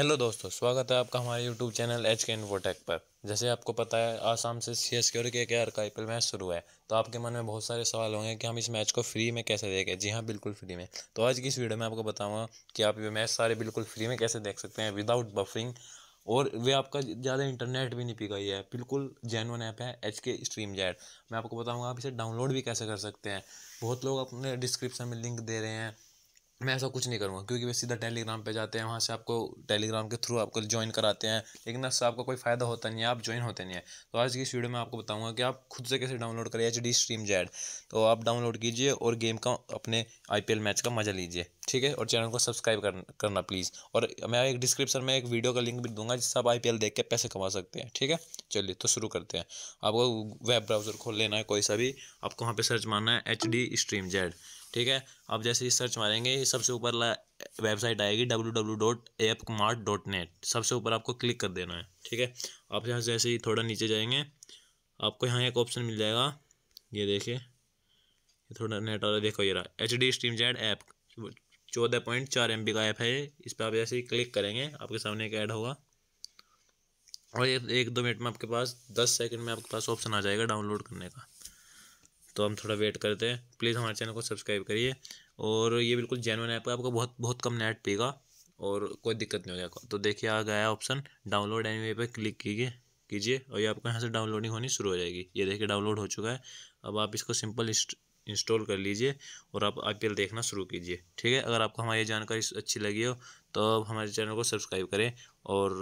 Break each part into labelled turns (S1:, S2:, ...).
S1: hello दोस्तों स्वागत है आपका हमारे YouTube channel H K infotech पर जैसे आपको पता है आसाम से सी एस के और के के आर का आई मैच शुरू है तो आपके मन में बहुत सारे सवाल होंगे कि हम इस मैच को फ्री में कैसे देखें जी हाँ बिल्कुल फ्री में तो आज की इस वीडियो में आपको बताऊँगा कि आप ये मैच सारे बिल्कुल फ्री में कैसे देख सकते हैं विदाउट बफरिंग और वे आपका ज़्यादा इंटरनेट भी नहीं पिका है बिल्कुल जेनवन ऐप है एच के स्ट्रीम जैड मैं आपको बताऊँगा आप इसे डाउनलोड भी कैसे कर सकते हैं बहुत लोग अपने डिस्क्रिप्शन में लिंक दे रहे हैं मैं ऐसा कुछ नहीं करूँगा क्योंकि वे सीधा टेलीग्राम पे जाते हैं वहाँ से आपको टेलीग्राम के थ्रू आपको ज्वाइन कराते हैं लेकिन उससे आपका कोई फ़ायदा होता नहीं है आप ज्वाइन होते नहीं है तो आज की इस वीडियो में आपको बताऊँगा कि आप खुद से कैसे डाउनलोड करें एच डी स्ट्रीम जैड तो आप डाउनलोड कीजिए और गेम का अपने आई मैच का मज़ा लीजिए ठीक है और चैनल को सब्सक्राइब करना प्लीज़ और मैं एक डिस्क्रिप्शन में एक वीडियो का लिंक भी दूंगा जिससे आप आई देख के पैसे कमा सकते हैं ठीक है चलिए तो शुरू करते हैं आपको वेब ब्राउज़र खोल लेना है कोई सा भी आपको वहाँ पर सर्च मारना है एच डी स्ट्रीम जैड ठीक है अब जैसे ही सर्च मारेंगे सबसे ऊपर वेबसाइट आएगी W W dot app mart dot net सबसे ऊपर आपको क्लिक कर देना है ठीक है आप यहाँ जैसे ही थोड़ा नीचे जाएंगे आपको यहाँ एक ऑप्शन मिल जाएगा ये देखिए थोड़ा नेट वाला देखो ये H D stream Z app चौदह पॉइंट चार एम का ऐप है इस पर आप जैसे ही क्लिक करेंगे आपके सामने एक ऐड होगा और ये एक दो मिनट में आपके पास दस सेकंड में आपके पास ऑप्शन आ जाएगा डाउनलोड करने का तो हम थोड़ा वेट करते हैं प्लीज़ हमारे चैनल को सब्सक्राइब करिए और ये बिल्कुल जेनवन ऐप है आपको बहुत बहुत कम नेट पेगा और कोई दिक्कत नहीं हो आपको तो देखिए आ गया ऑप्शन डाउनलोड एन पर क्लिक कीजिए कीजिए और ये आपको यहाँ से डाउनलोडिंग होनी शुरू हो जाएगी ये देखिए डाउनलोड हो चुका है अब आप इसको सिंपल इंस्टॉल कर लीजिए और आप आई देखना शुरू कीजिए ठीक है अगर आपको हमारी जानकारी अच्छी लगी हो तो आप हमारे चैनल को सब्सक्राइब करें और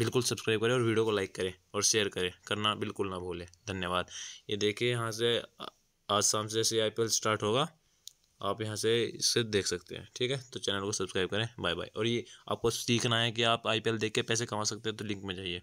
S1: बिल्कुल सब्सक्राइब करें और वीडियो को लाइक करें और शेयर करें करना बिल्कुल ना भूलें धन्यवाद ये देखिए यहाँ से आज शाम से जैसे आई स्टार्ट होगा आप यहाँ से इसे देख सकते हैं ठीक है तो चैनल को सब्सक्राइब करें बाय बाय और ये आपको सीखना है कि आप आई देख के पैसे कमा सकते हैं तो लिंक में जाइए